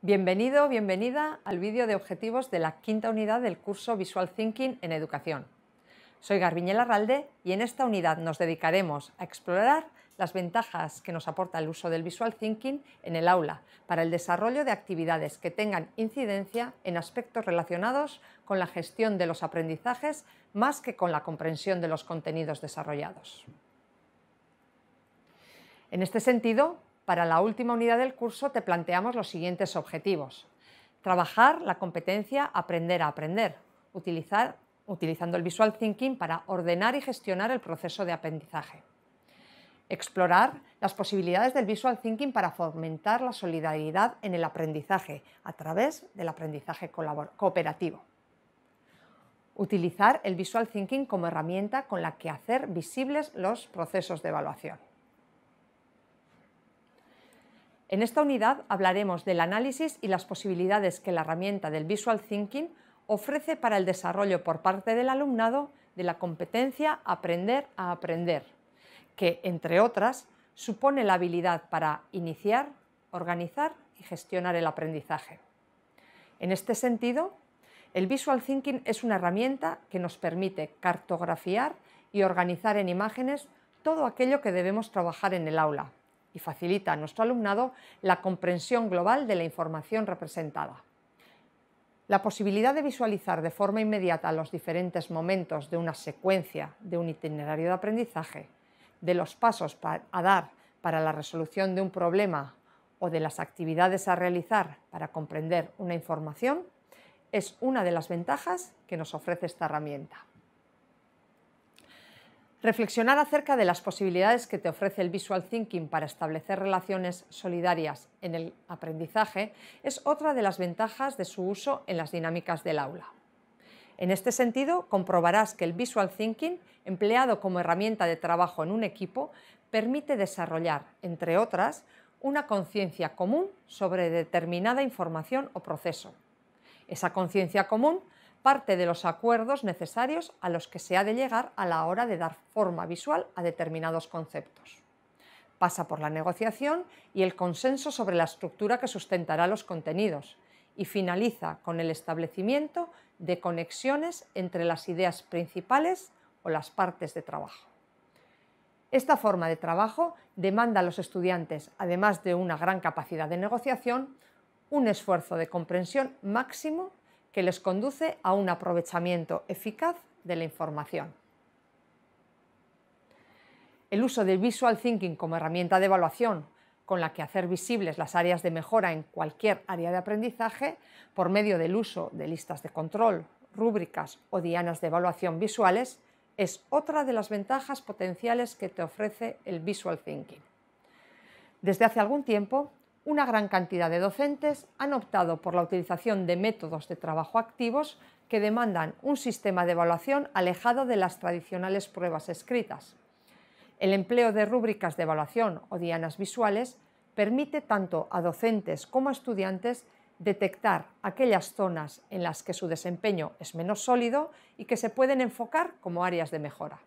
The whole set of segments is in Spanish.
Bienvenido, bienvenida al vídeo de objetivos de la quinta unidad del curso Visual Thinking en Educación. Soy Garbiñela Ralde y en esta unidad nos dedicaremos a explorar las ventajas que nos aporta el uso del Visual Thinking en el aula para el desarrollo de actividades que tengan incidencia en aspectos relacionados con la gestión de los aprendizajes más que con la comprensión de los contenidos desarrollados. En este sentido, para la última unidad del curso te planteamos los siguientes objetivos. Trabajar la competencia aprender a aprender, utilizar, utilizando el visual thinking para ordenar y gestionar el proceso de aprendizaje. Explorar las posibilidades del visual thinking para fomentar la solidaridad en el aprendizaje a través del aprendizaje cooperativo. Utilizar el visual thinking como herramienta con la que hacer visibles los procesos de evaluación. En esta unidad hablaremos del análisis y las posibilidades que la herramienta del Visual Thinking ofrece para el desarrollo por parte del alumnado de la competencia Aprender a Aprender, que, entre otras, supone la habilidad para iniciar, organizar y gestionar el aprendizaje. En este sentido, el Visual Thinking es una herramienta que nos permite cartografiar y organizar en imágenes todo aquello que debemos trabajar en el aula, y facilita a nuestro alumnado la comprensión global de la información representada. La posibilidad de visualizar de forma inmediata los diferentes momentos de una secuencia, de un itinerario de aprendizaje, de los pasos a dar para la resolución de un problema o de las actividades a realizar para comprender una información, es una de las ventajas que nos ofrece esta herramienta. Reflexionar acerca de las posibilidades que te ofrece el visual thinking para establecer relaciones solidarias en el aprendizaje es otra de las ventajas de su uso en las dinámicas del aula. En este sentido, comprobarás que el visual thinking, empleado como herramienta de trabajo en un equipo, permite desarrollar, entre otras, una conciencia común sobre determinada información o proceso. Esa conciencia común parte de los acuerdos necesarios a los que se ha de llegar a la hora de dar forma visual a determinados conceptos. Pasa por la negociación y el consenso sobre la estructura que sustentará los contenidos y finaliza con el establecimiento de conexiones entre las ideas principales o las partes de trabajo. Esta forma de trabajo demanda a los estudiantes, además de una gran capacidad de negociación, un esfuerzo de comprensión máximo que les conduce a un aprovechamiento eficaz de la información. El uso del visual thinking como herramienta de evaluación, con la que hacer visibles las áreas de mejora en cualquier área de aprendizaje, por medio del uso de listas de control, rúbricas o dianas de evaluación visuales, es otra de las ventajas potenciales que te ofrece el visual thinking. Desde hace algún tiempo, una gran cantidad de docentes han optado por la utilización de métodos de trabajo activos que demandan un sistema de evaluación alejado de las tradicionales pruebas escritas. El empleo de rúbricas de evaluación o dianas visuales permite tanto a docentes como a estudiantes detectar aquellas zonas en las que su desempeño es menos sólido y que se pueden enfocar como áreas de mejora.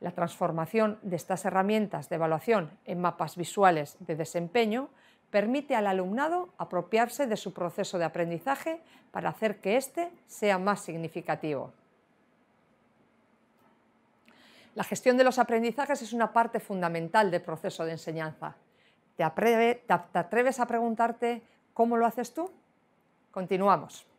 La transformación de estas herramientas de evaluación en mapas visuales de desempeño permite al alumnado apropiarse de su proceso de aprendizaje para hacer que éste sea más significativo. La gestión de los aprendizajes es una parte fundamental del proceso de enseñanza. ¿Te, atreves a preguntarte cómo lo haces tú? Continuamos.